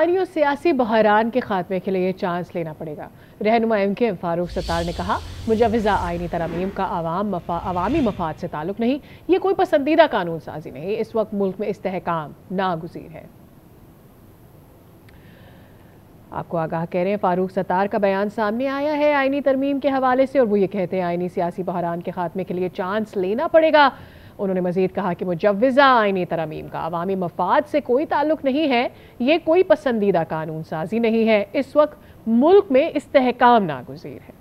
आनियों सियासी बहरान के खात्मे के लिए चांस लेना पड़ेगा रहनुमा एम के एम फारूक सत्तार ने कहा मुजवजा आइनी तरमीम का आवाम मफा, अवामी मफाद से ताल्लुक नहीं ये कोई पसंदीदा कानून साजी नहीं इस वक्त मुल्क में इस्तेकाम नागजीर है आपको आगाह कह रहे हैं फारूक सतार का बयान सामने आया है आइनी तरमीम के हवाले से और वो ये कहते हैं आइनी सियासी बहरान के खात्मे के लिए चांस लेना पड़ेगा उन्होंने मजीद कहा कि मुजवज़ा आइनी तरमीम का अवामी मफाद से कोई ताल्लुक नहीं है ये कोई पसंदीदा कानून साजी नहीं है इस वक्त मुल्क में इस्तेकाम नागजीर है